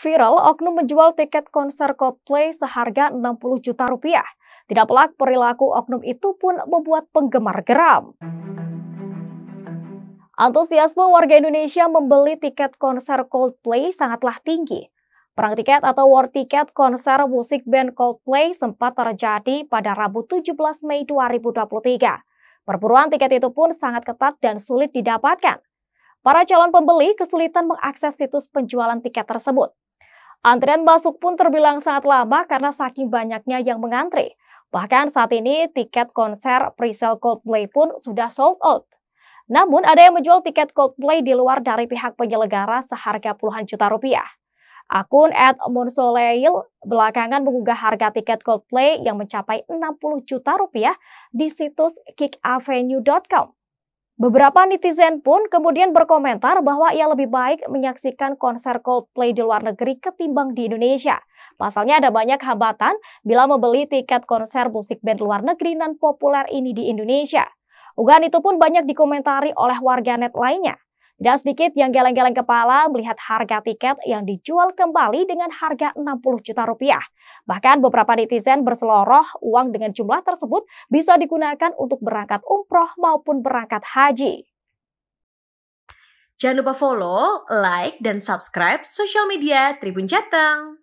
Viral, oknum menjual tiket konser Coldplay seharga 60 juta rupiah. Tidak pelak, perilaku oknum itu pun membuat penggemar geram. Antusiasme warga Indonesia membeli tiket konser Coldplay sangatlah tinggi. Perang tiket atau war tiket konser musik band Coldplay sempat terjadi pada Rabu 17 Mei 2023. Perburuan tiket itu pun sangat ketat dan sulit didapatkan. Para calon pembeli kesulitan mengakses situs penjualan tiket tersebut. Antrian masuk pun terbilang sangat lama karena saking banyaknya yang mengantri. Bahkan saat ini tiket konser presale Coldplay pun sudah sold out. Namun ada yang menjual tiket Coldplay di luar dari pihak penyelenggara seharga puluhan juta rupiah. Akun Ed Monsoleil belakangan mengunggah harga tiket Coldplay yang mencapai 60 juta rupiah di situs kickavenue.com. Beberapa netizen pun kemudian berkomentar bahwa ia lebih baik menyaksikan konser Coldplay di luar negeri ketimbang di Indonesia. Pasalnya ada banyak hambatan bila membeli tiket konser musik band luar negeri dan populer ini di Indonesia. Ugahan itu pun banyak dikomentari oleh warganet lainnya. Tidak sedikit yang geleng-geleng kepala melihat harga tiket yang dijual kembali dengan harga 60 juta rupiah. Bahkan beberapa netizen berseloroh uang dengan jumlah tersebut bisa digunakan untuk berangkat umroh maupun berangkat haji. Jangan lupa follow, like, dan subscribe sosial media Tribun Jateng.